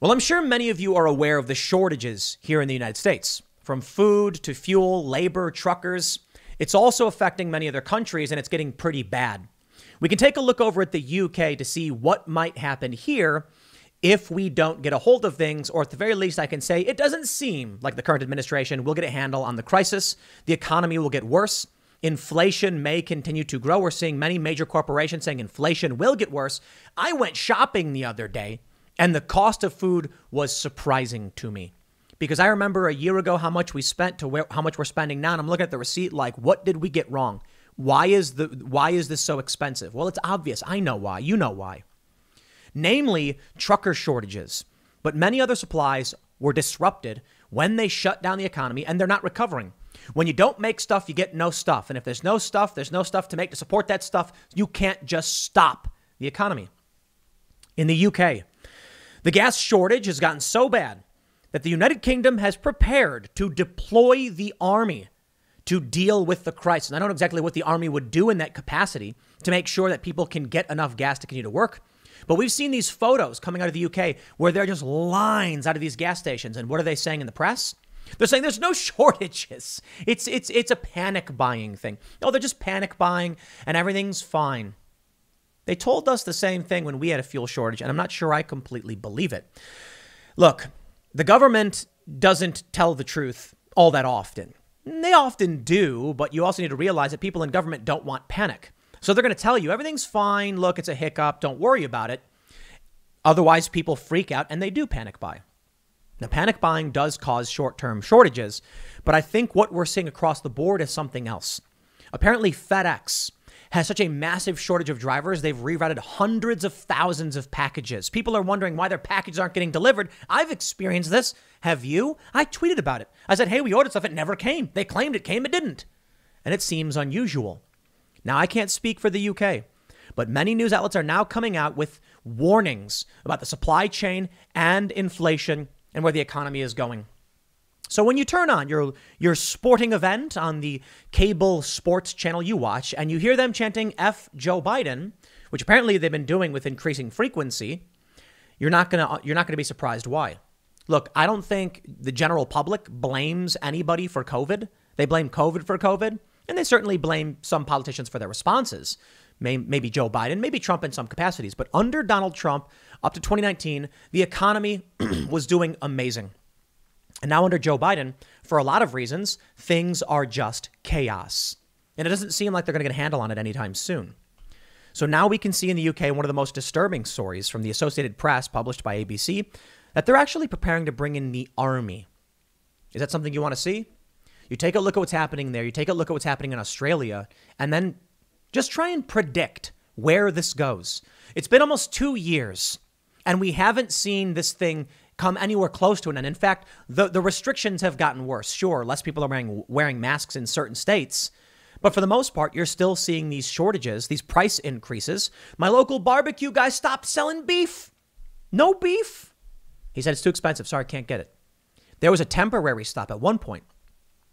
Well, I'm sure many of you are aware of the shortages here in the United States, from food to fuel, labor, truckers. It's also affecting many other countries, and it's getting pretty bad. We can take a look over at the UK to see what might happen here if we don't get a hold of things, or at the very least, I can say it doesn't seem like the current administration will get a handle on the crisis. The economy will get worse. Inflation may continue to grow. We're seeing many major corporations saying inflation will get worse. I went shopping the other day and the cost of food was surprising to me because I remember a year ago how much we spent to where, how much we're spending now. And I'm looking at the receipt like, what did we get wrong? Why is the why is this so expensive? Well, it's obvious. I know why. You know why. Namely, trucker shortages, but many other supplies were disrupted when they shut down the economy and they're not recovering. When you don't make stuff, you get no stuff. And if there's no stuff, there's no stuff to make to support that stuff. You can't just stop the economy. In the UK, the gas shortage has gotten so bad that the United Kingdom has prepared to deploy the army to deal with the crisis. And I don't know exactly what the army would do in that capacity to make sure that people can get enough gas to continue to work. But we've seen these photos coming out of the UK where there are just lines out of these gas stations. And what are they saying in the press? They're saying there's no shortages. It's it's it's a panic buying thing. No, they're just panic buying and everything's fine. They told us the same thing when we had a fuel shortage, and I'm not sure I completely believe it. Look, the government doesn't tell the truth all that often. They often do, but you also need to realize that people in government don't want panic. So they're going to tell you everything's fine. Look, it's a hiccup. Don't worry about it. Otherwise, people freak out and they do panic buy. Now, panic buying does cause short term shortages, but I think what we're seeing across the board is something else. Apparently, FedEx has such a massive shortage of drivers, they've rerouted hundreds of thousands of packages. People are wondering why their packages aren't getting delivered. I've experienced this. Have you? I tweeted about it. I said, hey, we ordered stuff. It never came. They claimed it came, it didn't. And it seems unusual. Now, I can't speak for the UK, but many news outlets are now coming out with warnings about the supply chain and inflation and where the economy is going. So when you turn on your your sporting event on the cable sports channel you watch and you hear them chanting F Joe Biden, which apparently they've been doing with increasing frequency, you're not going to you're not going to be surprised why. Look, I don't think the general public blames anybody for COVID. They blame COVID for COVID, and they certainly blame some politicians for their responses. Maybe Joe Biden, maybe Trump in some capacities, but under Donald Trump up to 2019, the economy was doing amazing. And now, under Joe Biden, for a lot of reasons, things are just chaos. And it doesn't seem like they're going to get a handle on it anytime soon. So now we can see in the UK one of the most disturbing stories from the Associated Press published by ABC that they're actually preparing to bring in the army. Is that something you want to see? You take a look at what's happening there, you take a look at what's happening in Australia, and then just try and predict where this goes. It's been almost two years, and we haven't seen this thing come anywhere close to it. And in fact, the, the restrictions have gotten worse. Sure, less people are wearing, wearing masks in certain states. But for the most part, you're still seeing these shortages, these price increases. My local barbecue guy stopped selling beef. No beef. He said, it's too expensive. Sorry, can't get it. There was a temporary stop at one point.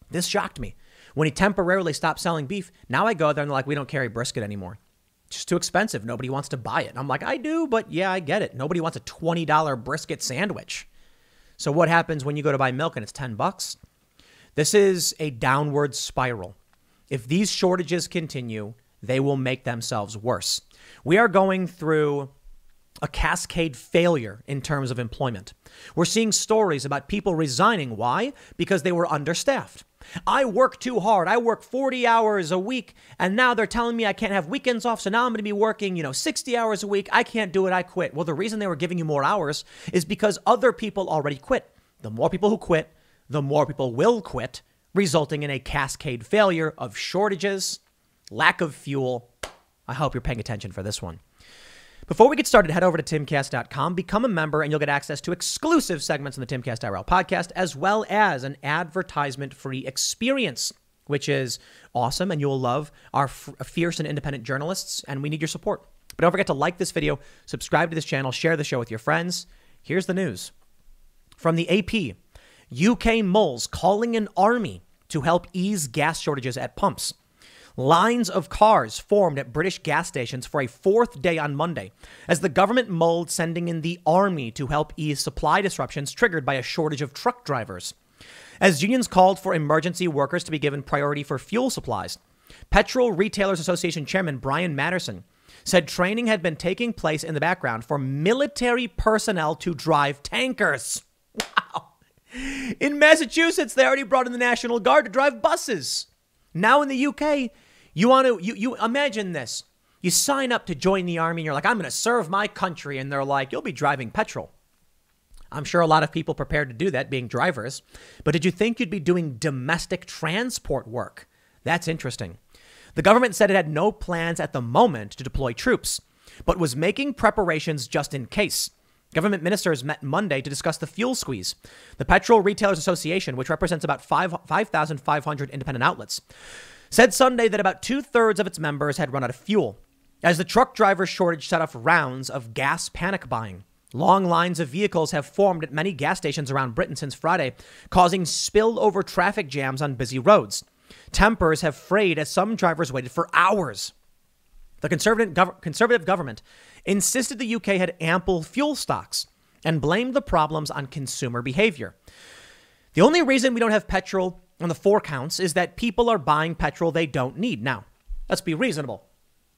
This shocked me. When he temporarily stopped selling beef, now I go there and they're like, we don't carry brisket anymore just too expensive. Nobody wants to buy it. And I'm like, I do, but yeah, I get it. Nobody wants a $20 brisket sandwich. So what happens when you go to buy milk and it's 10 bucks? This is a downward spiral. If these shortages continue, they will make themselves worse. We are going through a cascade failure in terms of employment. We're seeing stories about people resigning. Why? Because they were understaffed. I work too hard. I work 40 hours a week, and now they're telling me I can't have weekends off, so now I'm going to be working, you know, 60 hours a week. I can't do it. I quit. Well, the reason they were giving you more hours is because other people already quit. The more people who quit, the more people will quit, resulting in a cascade failure of shortages, lack of fuel. I hope you're paying attention for this one. Before we get started, head over to timcast.com, become a member, and you'll get access to exclusive segments on the Timcast IRL podcast, as well as an advertisement free experience, which is awesome. And you'll love our uh, fierce and independent journalists, and we need your support. But don't forget to like this video, subscribe to this channel, share the show with your friends. Here's the news from the AP UK moles calling an army to help ease gas shortages at pumps. Lines of cars formed at British gas stations for a fourth day on Monday as the government mulled sending in the army to help ease supply disruptions triggered by a shortage of truck drivers. As unions called for emergency workers to be given priority for fuel supplies, Petrol Retailers Association Chairman Brian Matterson said training had been taking place in the background for military personnel to drive tankers. Wow. In Massachusetts, they already brought in the National Guard to drive buses. Now in the UK, you want to, you, you imagine this. You sign up to join the army and you're like, I'm going to serve my country. And they're like, you'll be driving petrol. I'm sure a lot of people prepared to do that, being drivers. But did you think you'd be doing domestic transport work? That's interesting. The government said it had no plans at the moment to deploy troops, but was making preparations just in case. Government ministers met Monday to discuss the fuel squeeze. The Petrol Retailers Association, which represents about 5,500 5, independent outlets, said Sunday that about two thirds of its members had run out of fuel, as the truck driver shortage set off rounds of gas panic buying. Long lines of vehicles have formed at many gas stations around Britain since Friday, causing spillover traffic jams on busy roads. Tempers have frayed as some drivers waited for hours. The conservative, gov- conservative government insisted the UK had ample fuel stocks and blamed the problems on consumer behavior. The only reason we don't have petrol on the four counts is that people are buying petrol they don't need. Now, let's be reasonable.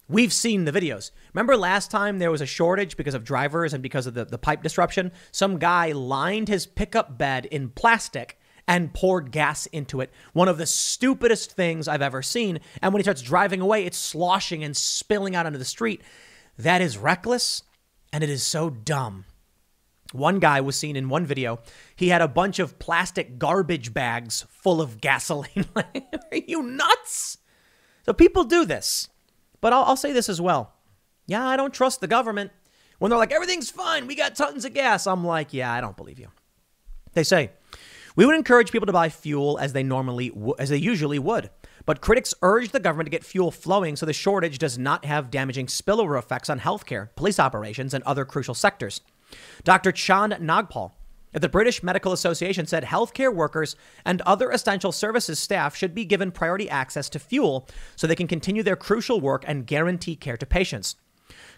We've seen the videos. Remember last time there was a shortage because of drivers and because of the, the pipe disruption? Some guy lined his pickup bed in plastic and poured gas into it. One of the stupidest things I've ever seen. And when he starts driving away, it's sloshing and spilling out onto the street. That is reckless and it is so dumb. One guy was seen in one video. He had a bunch of plastic garbage bags full of gasoline. Are you nuts? So people do this. But I'll, I'll, say this as well. Yeah, I don't trust the government. When they're like, everything's fine, we got tons of gas, I'm like, yeah, I don't believe you. They say, we would encourage people to buy fuel as they normally w- as they usually would. But critics urge the government to get fuel flowing so the shortage does not have damaging spillover effects on healthcare, police operations, and other crucial sectors. Dr. Chand Nagpal at the British Medical Association said healthcare workers and other essential services staff should be given priority access to fuel so they can continue their crucial work and guarantee care to patients.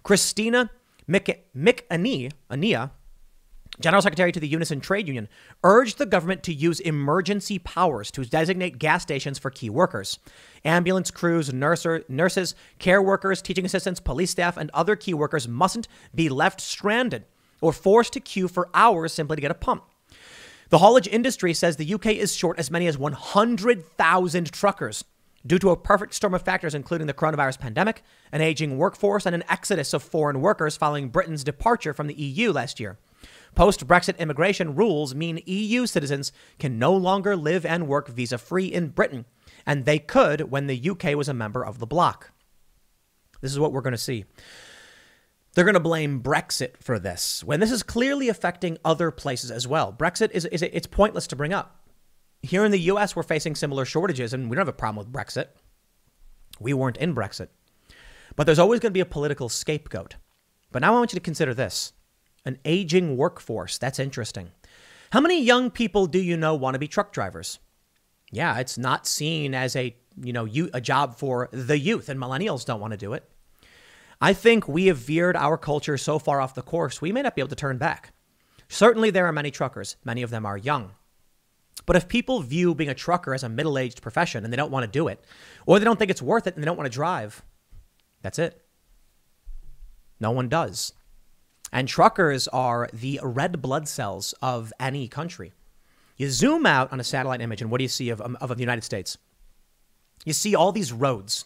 Christina McAnea, General Secretary to the Unison Trade Union, urged the government to use emergency powers to designate gas stations for key workers. Ambulance crews, nurser, nurses, care workers, teaching assistants, police staff, and other key workers mustn't be left stranded or forced to queue for hours simply to get a pump. The haulage industry says the UK is short as many as 100,000 truckers due to a perfect storm of factors, including the coronavirus pandemic, an aging workforce, and an exodus of foreign workers following Britain's departure from the EU last year. Post Brexit immigration rules mean EU citizens can no longer live and work visa free in Britain, and they could when the UK was a member of the bloc. This is what we're going to see. They're going to blame Brexit for this when this is clearly affecting other places as well. Brexit is, is it's pointless to bring up. Here in the US, we're facing similar shortages and we don't have a problem with Brexit. We weren't in Brexit. But there's always going to be a political scapegoat. But now I want you to consider this an aging workforce. That's interesting. How many young people do you know want to be truck drivers? Yeah, it's not seen as a, you know, you, a job for the youth and millennials don't want to do it. I think we have veered our culture so far off the course, we may not be able to turn back. Certainly, there are many truckers, many of them are young. But if people view being a trucker as a middle aged profession and they don't want to do it, or they don't think it's worth it and they don't want to drive, that's it. No one does. And truckers are the red blood cells of any country. You zoom out on a satellite image, and what do you see of, of, um, of the United States? You see all these roads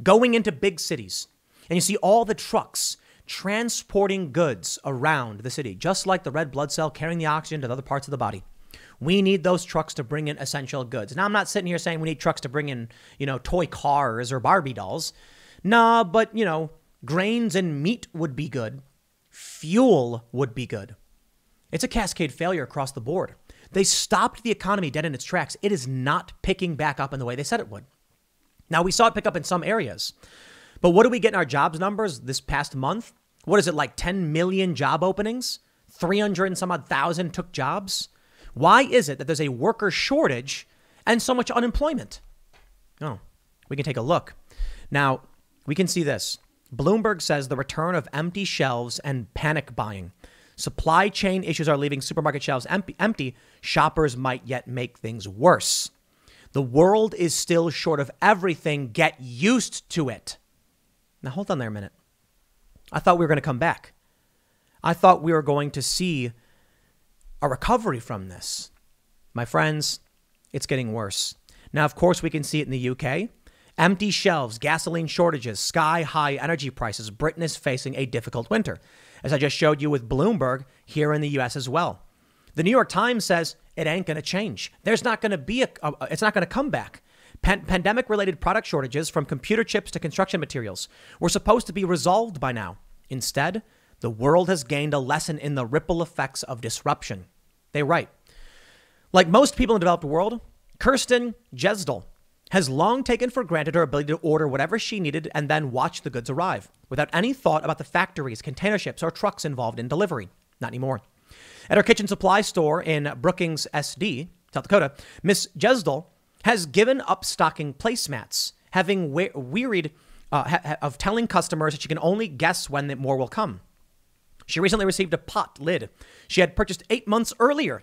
going into big cities, and you see all the trucks transporting goods around the city, just like the red blood cell carrying the oxygen to the other parts of the body. We need those trucks to bring in essential goods. Now, I'm not sitting here saying we need trucks to bring in, you know, toy cars or Barbie dolls. Nah, but, you know, grains and meat would be good. Fuel would be good. It's a cascade failure across the board. They stopped the economy dead in its tracks. It is not picking back up in the way they said it would. Now, we saw it pick up in some areas. But what do we get in our jobs numbers this past month? What is it like 10 million job openings? 300 and some odd thousand took jobs? Why is it that there's a worker shortage and so much unemployment? Oh, we can take a look. Now, we can see this. Bloomberg says the return of empty shelves and panic buying. Supply chain issues are leaving supermarket shelves empty, empty. Shoppers might yet make things worse. The world is still short of everything. Get used to it. Now, hold on there a minute. I thought we were going to come back. I thought we were going to see a recovery from this. My friends, it's getting worse. Now, of course, we can see it in the UK. Empty shelves, gasoline shortages, sky high energy prices. Britain is facing a difficult winter, as I just showed you with Bloomberg here in the US as well. The New York Times says it ain't going to change. There's not going to be a, a it's not going to come back. Pan- pandemic related product shortages, from computer chips to construction materials, were supposed to be resolved by now. Instead, the world has gained a lesson in the ripple effects of disruption. They write Like most people in the developed world, Kirsten Jesdal has long taken for granted her ability to order whatever she needed and then watch the goods arrive, without any thought about the factories, container ships, or trucks involved in delivery. Not anymore. At her kitchen supply store in Brookings, SD, South Dakota, Miss Jesdal has given up stocking placemats, having we- wearied uh, ha- of telling customers that she can only guess when more will come. She recently received a pot lid she had purchased eight months earlier.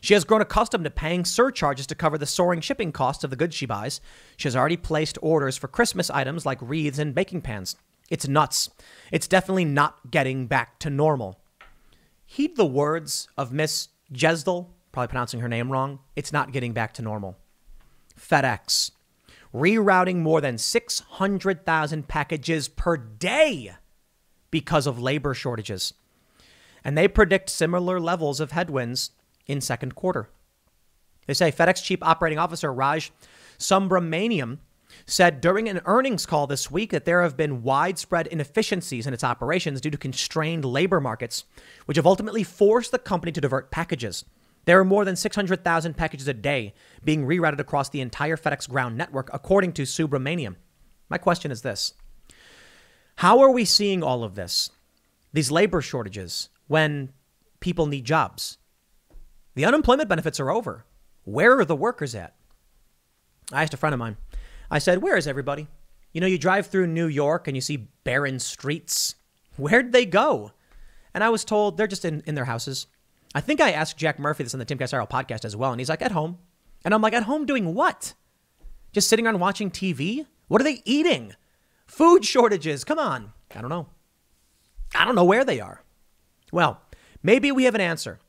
She has grown accustomed to paying surcharges to cover the soaring shipping costs of the goods she buys. She has already placed orders for Christmas items like wreaths and baking pans. It's nuts. It's definitely not getting back to normal. Heed the words of Miss Jesdel, probably pronouncing her name wrong. It's not getting back to normal. FedEx, rerouting more than 600,000 packages per day because of labor shortages. And they predict similar levels of headwinds in second quarter. They say FedEx chief operating officer Raj Subramaniam said during an earnings call this week that there have been widespread inefficiencies in its operations due to constrained labor markets, which have ultimately forced the company to divert packages. There are more than 600,000 packages a day being rerouted across the entire FedEx ground network, according to Subramanian. My question is this How are we seeing all of this, these labor shortages, when people need jobs? The unemployment benefits are over. Where are the workers at? I asked a friend of mine, I said, Where is everybody? You know, you drive through New York and you see barren streets. Where'd they go? And I was told they're just in, in their houses. I think I asked Jack Murphy this on the Tim Casaro podcast as well, and he's like, at home. And I'm like, at home doing what? Just sitting around watching TV? What are they eating? Food shortages. Come on. I don't know. I don't know where they are. Well, maybe we have an answer.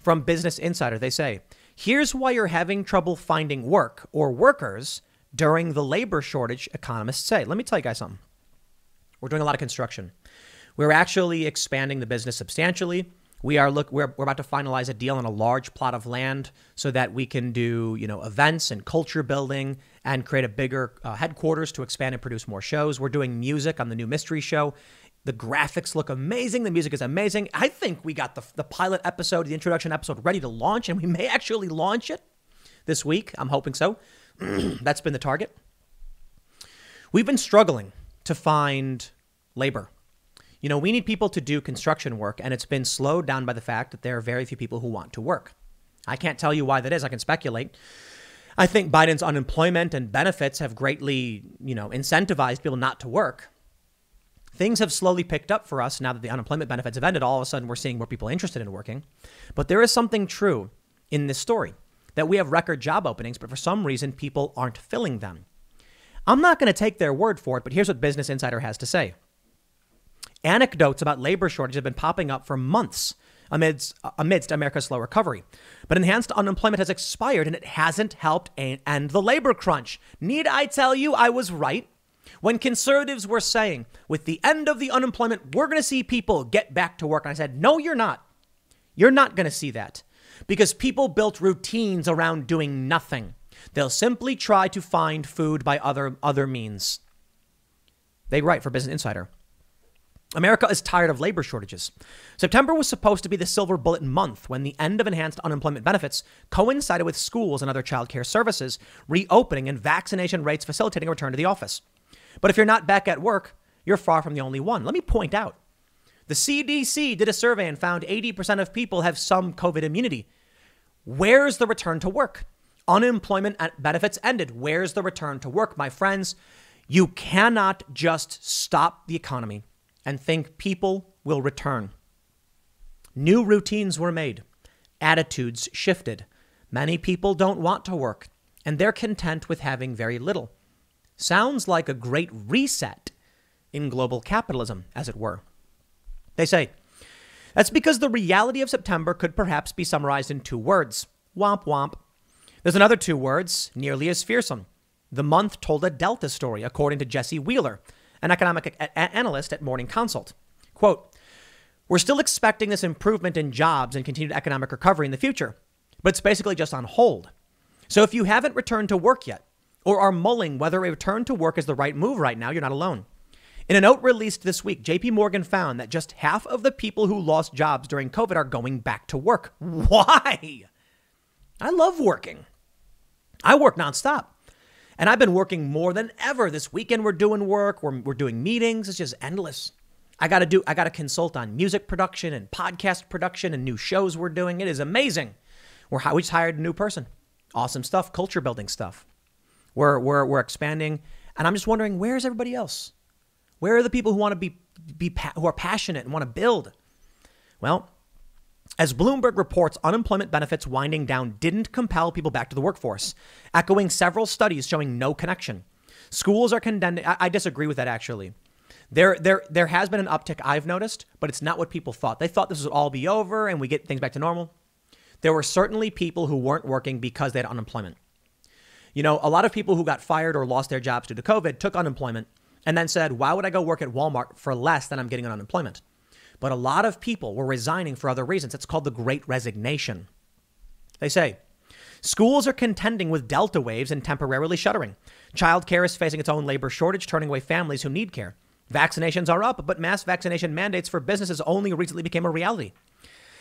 From Business Insider, they say, here's why you're having trouble finding work or workers during the labor shortage, economists say. Let me tell you guys something. We're doing a lot of construction. We're actually expanding the business substantially we are look we're, we're about to finalize a deal on a large plot of land so that we can do you know events and culture building and create a bigger uh, headquarters to expand and produce more shows we're doing music on the new mystery show the graphics look amazing the music is amazing i think we got the, the pilot episode the introduction episode ready to launch and we may actually launch it this week i'm hoping so that's been the target we've been struggling to find labor you know, we need people to do construction work, and it's been slowed down by the fact that there are very few people who want to work. I can't tell you why that is. I can speculate. I think Biden's unemployment and benefits have greatly, you know, incentivized people not to work. Things have slowly picked up for us now that the unemployment benefits have ended. All of a sudden, we're seeing more people interested in working. But there is something true in this story that we have record job openings, but for some reason, people aren't filling them. I'm not going to take their word for it, but here's what Business Insider has to say. Anecdotes about labor shortage have been popping up for months amidst, amidst America's slow recovery. But enhanced unemployment has expired and it hasn't helped end the labor crunch. Need I tell you, I was right? When conservatives were saying, with the end of the unemployment, we're going to see people get back to work. And I said, no, you're not. You're not going to see that because people built routines around doing nothing. They'll simply try to find food by other, other means. They write for Business Insider. America is tired of labor shortages. September was supposed to be the silver bullet month when the end of enhanced unemployment benefits coincided with schools and other childcare services reopening and vaccination rates facilitating a return to the office. But if you're not back at work, you're far from the only one. Let me point out the CDC did a survey and found 80% of people have some COVID immunity. Where's the return to work? Unemployment benefits ended. Where's the return to work, my friends? You cannot just stop the economy and think people will return. New routines were made, attitudes shifted. Many people don't want to work, and they're content with having very little. Sounds like a great reset in global capitalism, as it were. They say, that's because the reality of September could perhaps be summarized in two words womp womp. There's another two words, nearly as fearsome. The month told a Delta story, according to Jesse Wheeler, an economic a- analyst at Morning Consult. Quote, we're still expecting this improvement in jobs and continued economic recovery in the future, but it's basically just on hold. So if you haven't returned to work yet, or are mulling whether a return to work is the right move right now, you're not alone. In a note released this week, JP Morgan found that just half of the people who lost jobs during COVID are going back to work. Why? I love working. I work nonstop. And I've been working more than ever. This weekend we're doing work, we're, we're doing meetings. It's just endless. I got to do I got to consult on music production and podcast production and new shows we're doing. It is amazing. We're we just hired a new person. Awesome stuff, culture building stuff. We're we're we're expanding and I'm just wondering where is everybody else? Where are the people who want to be be who are passionate and want to build? Well, as Bloomberg reports, unemployment benefits winding down didn't compel people back to the workforce, echoing several studies showing no connection. Schools are condemning. I, I disagree with that actually. There, there, there has been an uptick I've noticed, but it's not what people thought. They thought this would all be over and we get things back to normal. There were certainly people who weren't working because they had unemployment. You know, a lot of people who got fired or lost their jobs due to COVID took unemployment and then said, why would I go work at Walmart for less than I'm getting on unemployment? But a lot of people were resigning for other reasons. It's called the Great Resignation. They say schools are contending with delta waves and temporarily shuttering. Childcare is facing its own labor shortage, turning away families who need care. Vaccinations are up, but mass vaccination mandates for businesses only recently became a reality.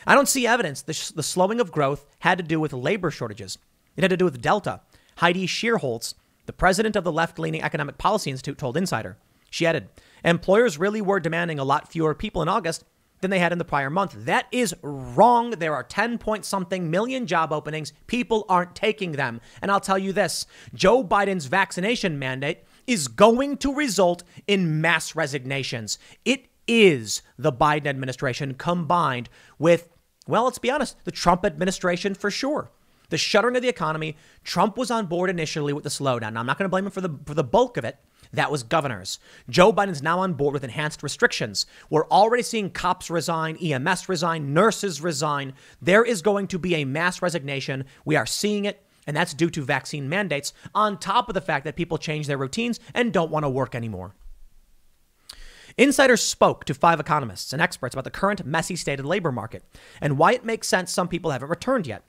I don't see evidence the, sh- the slowing of growth had to do with labor shortages. It had to do with Delta. Heidi Sheerholtz, the president of the left leaning Economic Policy Institute, told Insider. She added, Employers really were demanding a lot fewer people in August than they had in the prior month. That is wrong. There are 10 point something million job openings. People aren't taking them. And I'll tell you this Joe Biden's vaccination mandate is going to result in mass resignations. It is the Biden administration combined with, well, let's be honest, the Trump administration for sure. The shuttering of the economy. Trump was on board initially with the slowdown. Now, I'm not going to blame him for the, for the bulk of it. That was governors. Joe Biden's now on board with enhanced restrictions. We're already seeing cops resign, EMS resign, nurses resign. There is going to be a mass resignation. We are seeing it. And that's due to vaccine mandates, on top of the fact that people change their routines and don't want to work anymore. Insiders spoke to five economists and experts about the current messy state of the labor market and why it makes sense some people haven't returned yet.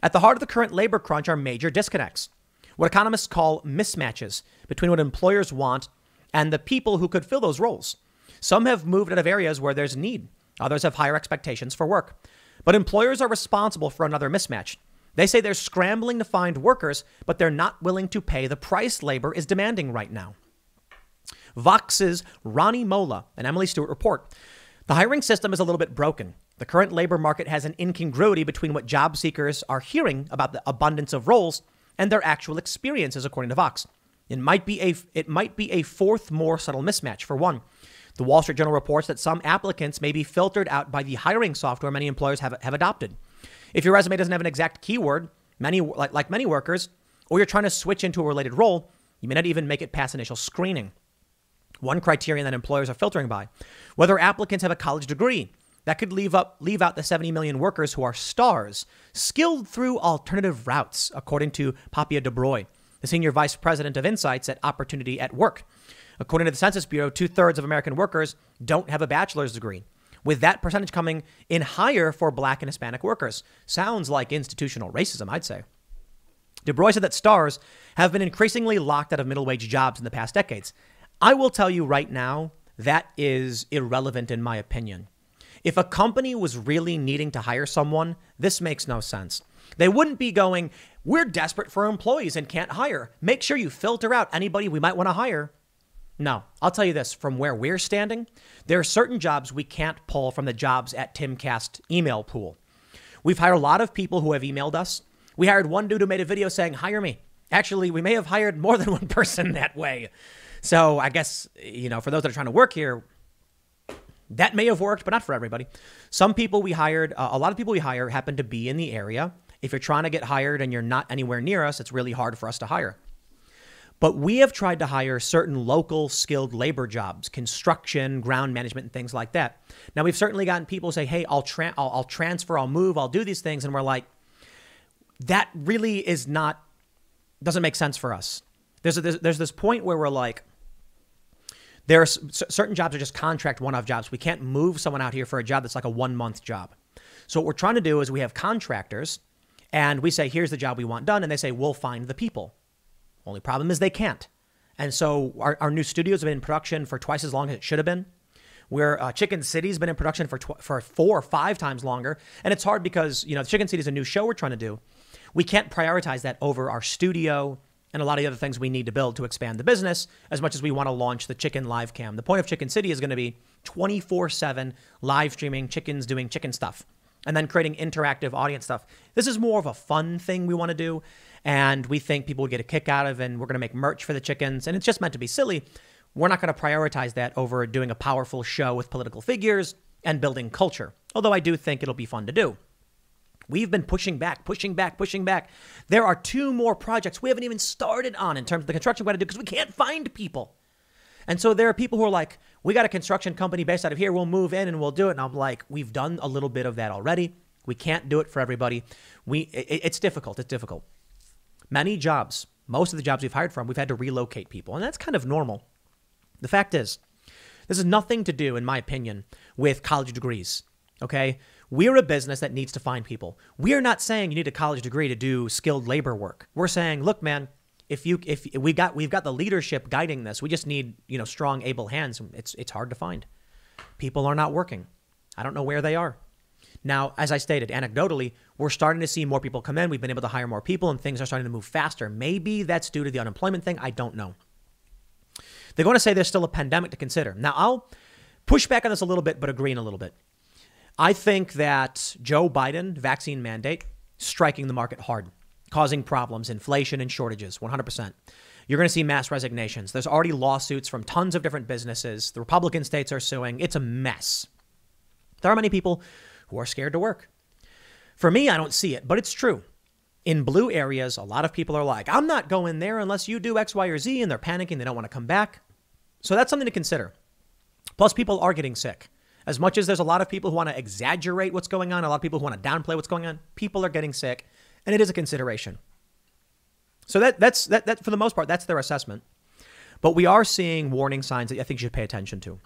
At the heart of the current labor crunch are major disconnects what economists call mismatches between what employers want and the people who could fill those roles. Some have moved out of areas where there's need, others have higher expectations for work. But employers are responsible for another mismatch. They say they're scrambling to find workers, but they're not willing to pay the price labor is demanding right now. Vox's Ronnie Mola and Emily Stewart report the hiring system is a little bit broken. The current labor market has an incongruity between what job seekers are hearing about the abundance of roles and their actual experiences, according to Vox. It might be a it might be a fourth more subtle mismatch. For one, the Wall Street Journal reports that some applicants may be filtered out by the hiring software many employers have, have adopted. If your resume doesn't have an exact keyword, many like, like many workers, or you're trying to switch into a related role, you may not even make it past initial screening. One criterion that employers are filtering by whether applicants have a college degree, that could leave up leave out the 70 million workers who are stars, skilled through alternative routes, according to Papia DeBroy, the senior vice president of insights at Opportunity at Work. According to the Census Bureau, two thirds of American workers don't have a bachelor's degree, with that percentage coming in higher for black and Hispanic workers. Sounds like institutional racism, I'd say. DeBroy said that stars have been increasingly locked out of middle wage jobs in the past decades. I will tell you right now, that is irrelevant in my opinion. If a company was really needing to hire someone, this makes no sense. They wouldn't be going, we're desperate for employees and can't hire. Make sure you filter out anybody we might want to hire. No, I'll tell you this from where we're standing, there are certain jobs we can't pull from the jobs at Timcast email pool. We've hired a lot of people who have emailed us. We hired one dude who made a video saying, Hire me. Actually, we may have hired more than one person that way. So I guess, you know, for those that are trying to work here, that may have worked, but not for everybody. Some people we hired, uh, a lot of people we hire happen to be in the area. If you're trying to get hired and you're not anywhere near us, it's really hard for us to hire. But we have tried to hire certain local skilled labor jobs, construction, ground management, and things like that. Now, we've certainly gotten people say, hey, I'll, tra- I'll, I'll transfer, I'll move, I'll do these things. And we're like, that really is not, doesn't make sense for us. There's, a, there's, there's this point where we're like, there are certain jobs are just contract one-off jobs. We can't move someone out here for a job that's like a one-month job. So what we're trying to do is we have contractors, and we say, "Here's the job we want done," and they say, "We'll find the people." Only problem is they can't. And so our, our new studios have been in production for twice as long as it should have been. Where uh, Chicken City's been in production for tw- for four or five times longer, and it's hard because you know Chicken City is a new show we're trying to do. We can't prioritize that over our studio and a lot of the other things we need to build to expand the business as much as we want to launch the chicken live cam. The point of Chicken City is going to be 24 7 live streaming chickens doing chicken stuff and then creating interactive audience stuff. This is more of a fun thing we want to do, and we think people will get a kick out of, and we're going to make merch for the chickens, and it's just meant to be silly. We're not going to prioritize that over doing a powerful show with political figures and building culture, although I do think it'll be fun to do. We've been pushing back, pushing back, pushing back. There are two more projects we haven't even started on in terms of the construction we got to do because we can't find people. And so there are people who are like, we got a construction company based out of here. We'll move in and we'll do it. And I'm like, we've done a little bit of that already. We can't do it for everybody. We it, it's difficult. It's difficult. Many jobs, most of the jobs we've hired from, we've had to relocate people, and that's kind of normal. The fact is, this is nothing to do, in my opinion, with college degrees. Okay, we're a business that needs to find people. We are not saying you need a college degree to do skilled labor work. We're saying, look, man, if you if we got we've got the leadership guiding this, we just need you know strong, able hands. It's it's hard to find. People are not working. I don't know where they are. Now, as I stated, anecdotally, we're starting to see more people come in. We've been able to hire more people, and things are starting to move faster. Maybe that's due to the unemployment thing. I don't know. They're going to say there's still a pandemic to consider. Now, I'll push back on this a little bit, but agree in a little bit. I think that Joe Biden vaccine mandate striking the market hard, causing problems, inflation and shortages, 100%. You're going to see mass resignations. There's already lawsuits from tons of different businesses. The Republican states are suing. It's a mess. There are many people who are scared to work. For me, I don't see it, but it's true. In blue areas, a lot of people are like, I'm not going there unless you do X, Y, or Z, and they're panicking. They don't want to come back. So that's something to consider. Plus, people are getting sick. As much as there's a lot of people who want to exaggerate what's going on, a lot of people who want to downplay what's going on, people are getting sick, and it is a consideration. So that that's that, that for the most part, that's their assessment. But we are seeing warning signs that I think you should pay attention to.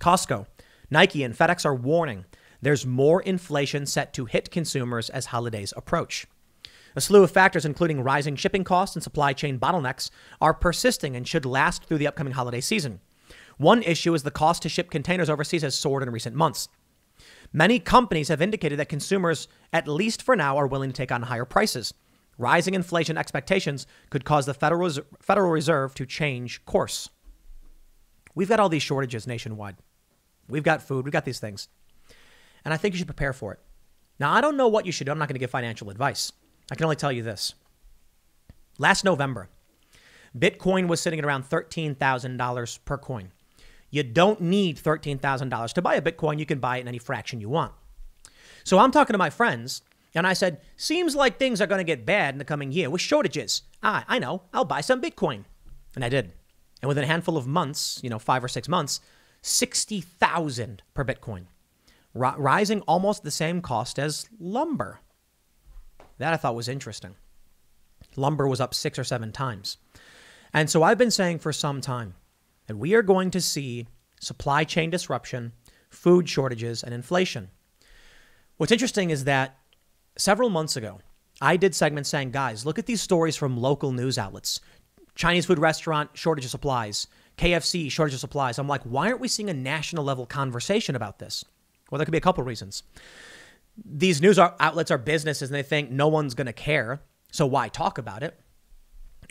Costco, Nike, and FedEx are warning there's more inflation set to hit consumers as holidays approach. A slew of factors, including rising shipping costs and supply chain bottlenecks, are persisting and should last through the upcoming holiday season. One issue is the cost to ship containers overseas has soared in recent months. Many companies have indicated that consumers, at least for now, are willing to take on higher prices. Rising inflation expectations could cause the Federal, Reserve, to change course. We've got all these shortages nationwide. We've got food, we've got these things. And I think you should prepare for it. Now, I don't know what you should do. I'm not going to give financial advice. I can only tell you this. Last November, Bitcoin was sitting at around $13,000 per coin. You don't need $13,000 to buy a Bitcoin. You can buy it in any fraction you want. So I'm talking to my friends, and I said, Seems like things are going to get bad in the coming year with shortages. Ah, I know. I'll buy some Bitcoin. And I did. And within a handful of months, you know, five or six months, 60,000 per Bitcoin, rising almost the same cost as lumber. That I thought was interesting. Lumber was up six or seven times. And so I've been saying for some time that we are going to see supply chain disruption, food shortages, and inflation. What's interesting is that several months ago, I did segments saying, guys, look at these stories from local news outlets Chinese food restaurant, shortage of supplies, KFC, shortage of supplies. I'm like, why aren't we seeing a national level conversation about this? Well, there could be a couple reasons. These news outlets are businesses and they think no one's going to care, so why talk about it?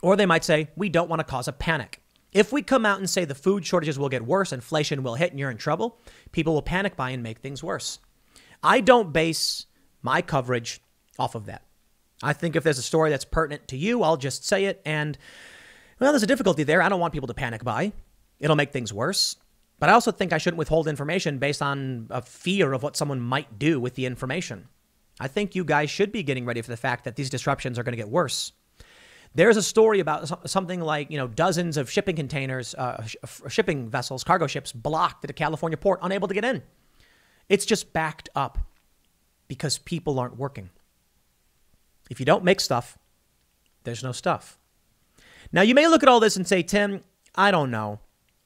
Or they might say, we don't want to cause a panic. If we come out and say the food shortages will get worse, inflation will hit, and you're in trouble, people will panic buy and make things worse. I don't base my coverage off of that. I think if there's a story that's pertinent to you, I'll just say it. And, well, there's a difficulty there. I don't want people to panic buy, it'll make things worse. But I also think I shouldn't withhold information based on a fear of what someone might do with the information. I think you guys should be getting ready for the fact that these disruptions are going to get worse. There's a story about something like you know dozens of shipping containers, uh, sh- shipping vessels, cargo ships blocked at a California port, unable to get in. It's just backed up because people aren't working. If you don't make stuff, there's no stuff. Now you may look at all this and say, Tim, I don't know.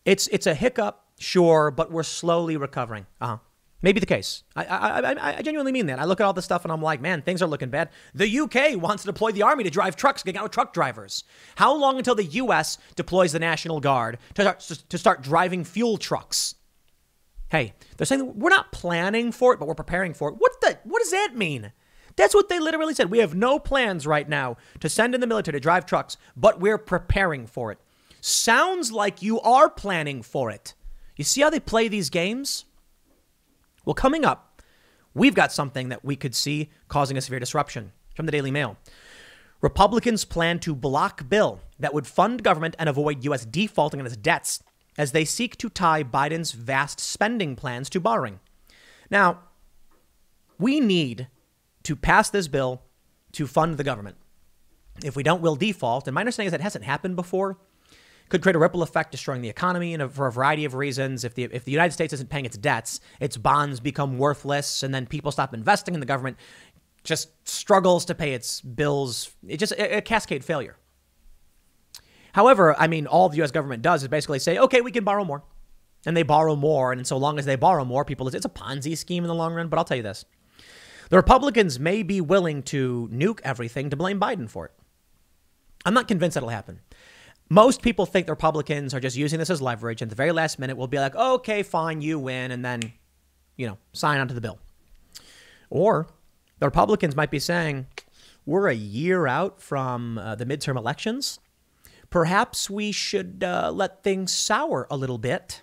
It's it's a hiccup, sure, but we're slowly recovering. Uh huh. Maybe the case. I, I, I, I, genuinely mean that. I look at all this stuff and I'm like, man, things are looking bad. The UK wants to deploy the army to drive trucks, get out truck drivers. How long until the US deploys the National Guard to start, to start driving fuel trucks? Hey, they're saying we're not planning for it, but we're preparing for it. What the? What does that mean? That's what they literally said. We have no plans right now to send in the military to drive trucks, but we're preparing for it. Sounds like you are planning for it. You see how they play these games? Well, coming up, we've got something that we could see causing a severe disruption from the Daily Mail. Republicans plan to block bill that would fund government and avoid U.S. defaulting on its debts as they seek to tie Biden's vast spending plans to borrowing. Now, we need to pass this bill to fund the government. If we don't, we'll default. And my understanding is that hasn't happened before could create a ripple effect, destroying the economy and for a variety of reasons. If the if the United States isn't paying its debts, its bonds become worthless, and then people stop investing, and the government just struggles to pay its bills. It just a cascade failure. However, I mean, all the U.S. government does is basically say, okay, we can borrow more, and they borrow more, and so long as they borrow more, people it's a Ponzi scheme in the long run. But I'll tell you this. The Republicans may be willing to nuke everything to blame Biden for it. I'm not convinced that'll happen most people think the Republicans are just using this as leverage, and the very last minute will be like, okay, fine, you win, and then, you know, sign onto the bill. Or the Republicans might be saying, we're a year out from uh, the midterm elections. Perhaps we should uh, let things sour a little bit.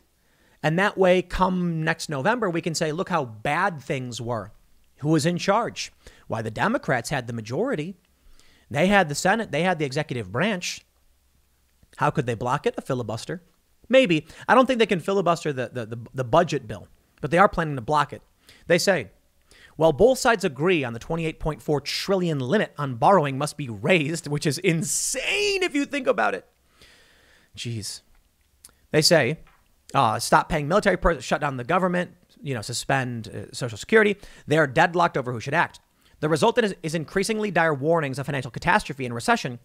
And that way, come next November, we can say, look how bad things were. Who was in charge? Why, the Democrats had the majority. They had the Senate, they had the executive branch. How could they block it? A filibuster. Maybe. I don't think they can filibuster the, the, the, the budget bill, but they are planning to block it. They say, while both sides agree on the 28.4 trillion limit on borrowing must be raised, which is insane if you think about it. Jeez. They say, uh, stop paying military personnel, shut down the government, you know, suspend uh, Social Security. They are deadlocked over who should act. The result is, is increasingly dire warnings of financial catastrophe and recession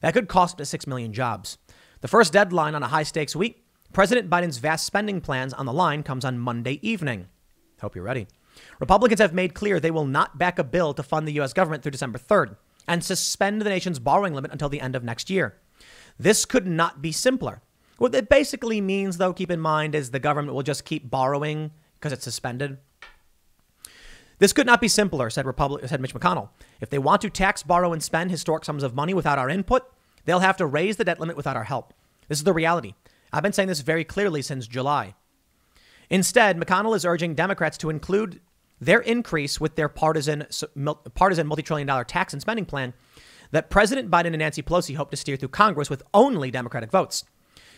that could cost up to 6 million jobs. The first deadline on a high stakes week, President Biden's vast spending plans on the line comes on Monday evening. Hope you're ready. Republicans have made clear they will not back a bill to fund the U.S. government through December 3rd and suspend the nation's borrowing limit until the end of next year. This could not be simpler. What it basically means, though, keep in mind, is the government will just keep borrowing because it's suspended. This could not be simpler, said, Republic- said Mitch McConnell. If they want to tax, borrow, and spend historic sums of money without our input, They'll have to raise the debt limit without our help. This is the reality. I've been saying this very clearly since July. Instead, McConnell is urging Democrats to include their increase with their partisan partisan multi-trillion dollar tax and spending plan that President Biden and Nancy Pelosi hope to steer through Congress with only Democratic votes.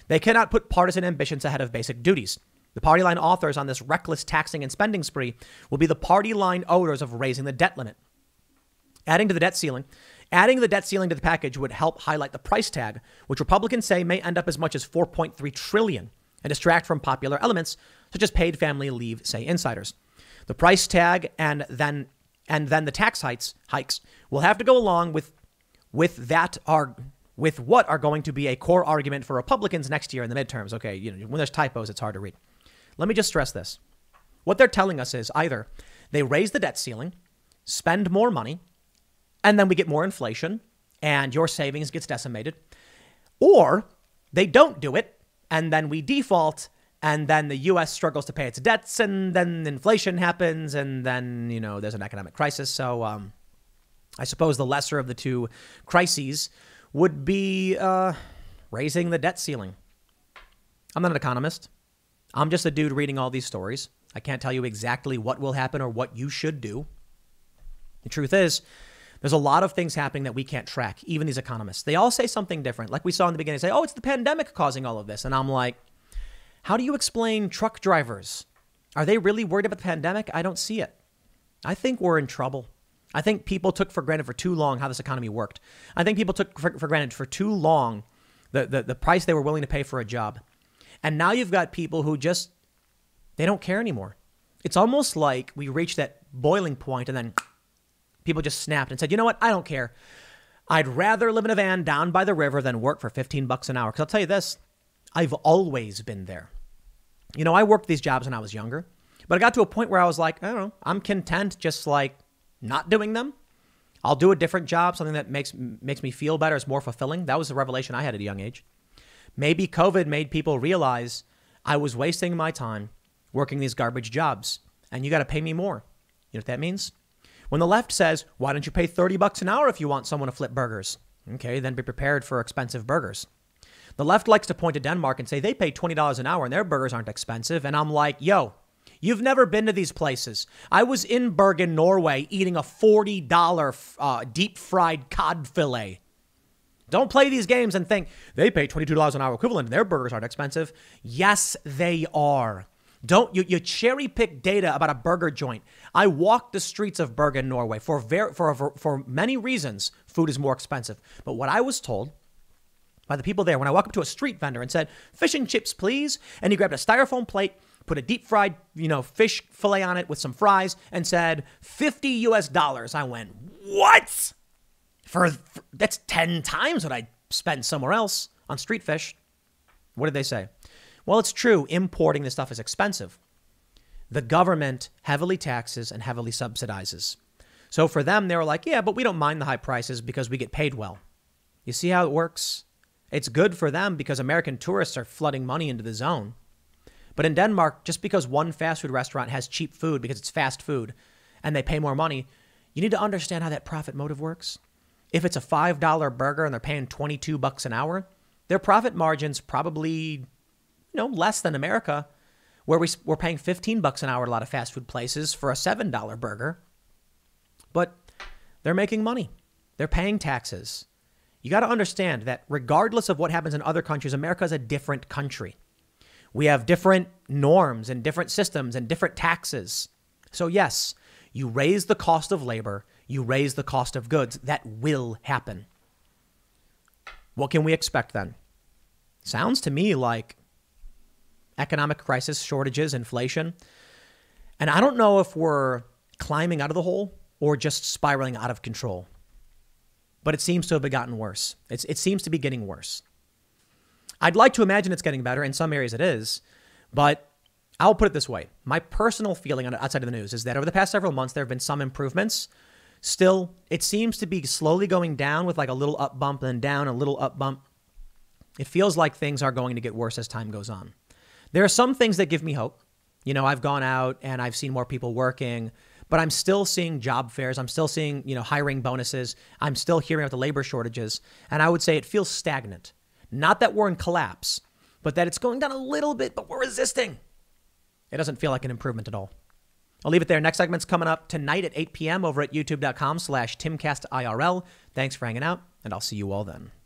They cannot put partisan ambitions ahead of basic duties. The party line authors on this reckless taxing and spending spree will be the party line owners of raising the debt limit. Adding to the debt ceiling, Adding the debt ceiling to the package would help highlight the price tag, which Republicans say may end up as much as 4.3 trillion and distract from popular elements such as paid family leave, say insiders. The price tag and then and then the tax hikes hikes will have to go along with with that are with what are going to be a core argument for Republicans next year in the midterms. Okay, you know, when there's typos, it's hard to read. Let me just stress this. What they're telling us is either they raise the debt ceiling, spend more money, and then we get more inflation and your savings gets decimated. Or they don't do it and then we default and then the US struggles to pay its debts and then inflation happens and then, you know, there's an economic crisis. So um, I suppose the lesser of the two crises would be uh, raising the debt ceiling. I'm not an economist. I'm just a dude reading all these stories. I can't tell you exactly what will happen or what you should do. The truth is, there's a lot of things happening that we can't track, even these economists. They all say something different. Like we saw in the beginning, say, oh, it's the pandemic causing all of this. And I'm like, how do you explain truck drivers? Are they really worried about the pandemic? I don't see it. I think we're in trouble. I think people took for granted for too long how this economy worked. I think people took for, for granted for too long the, the, the price they were willing to pay for a job. And now you've got people who just, they don't care anymore. It's almost like we reach that boiling point and then People just snapped and said, you know what? I don't care. I'd rather live in a van down by the river than work for 15 bucks an hour. Because I'll tell you this, I've always been there. You know, I worked these jobs when I was younger, but I got to a point where I was like, I don't know, I'm content just like not doing them. I'll do a different job, something that makes makes me feel better, is more fulfilling. That was the revelation I had at a young age. Maybe COVID made people realize I was wasting my time working these garbage jobs, and you got to pay me more. You know what that means? When the left says, why don't you pay 30 bucks an hour if you want someone to flip burgers? Okay, then be prepared for expensive burgers. The left likes to point to Denmark and say they pay $20 an hour and their burgers aren't expensive. And I'm like, yo, You've never been to these places. I was in Bergen, Norway, eating a $40 uh, deep fried cod fillet. Don't play these games and think they pay $22 an hour equivalent. and Their burgers aren't expensive. Yes, they are. Don't you, you cherry pick data about a burger joint. I walked the streets of Bergen, Norway for, for, for, for many reasons. Food is more expensive. But what I was told by the people there, when I walked up to a street vendor and said, fish and chips, please, and he grabbed a styrofoam plate, put a deep fried, you know, fish fillet on it with some fries and said 50 US dollars. I went, what? For, for that's 10 times what I spend somewhere else on street fish. What did they say? Well, it's true, importing this stuff is expensive. The government heavily taxes and heavily subsidizes. So for them, they were like, yeah, but we don't mind the high prices because we get paid well. You see how it works? It's good for them because American tourists are flooding money into the zone. But in Denmark, just because one fast food restaurant has cheap food because it's fast food and they pay more money, you need to understand how that profit motive works. If it's a $5 burger and they're paying 22 bucks an hour, their profit margin's probably you know, less than America, where we, we're paying 15 bucks an hour at a lot of fast food places for a $7 burger. But they're making money. They're paying taxes. You got to understand that regardless of what happens in other countries, America is a different country. We have different norms and different systems and different taxes. So, yes, you raise the cost of labor, you raise the cost of goods. That will happen. What can we expect then? Sounds to me like economic crisis, shortages, inflation. And I don't know if we're climbing out of the hole or just spiraling out of control. But it seems to have gotten worse. It's, it seems to be getting worse. I'd like to imagine it's getting better. In some areas, it is. But I'll put it this way my personal feeling outside of the news is that over the past several months, there have been some improvements. Still, it seems to be slowly going down with like a little up bump and then down, a little up bump. It feels like things are going to get worse as time goes on. There are some things that give me hope. You know, I've gone out and I've seen more people working, but I'm still seeing job fairs. I'm still seeing, you know, hiring bonuses. I'm still hearing about the labor shortages. And I would say it feels stagnant. Not that we're in collapse, but that it's going down a little bit, but we're resisting. It doesn't feel like an improvement at all. I'll leave it there. Next segment's coming up tonight at 8 p.m. over at youtube.com slash timcastirl. Thanks for hanging out, and I'll see you all then.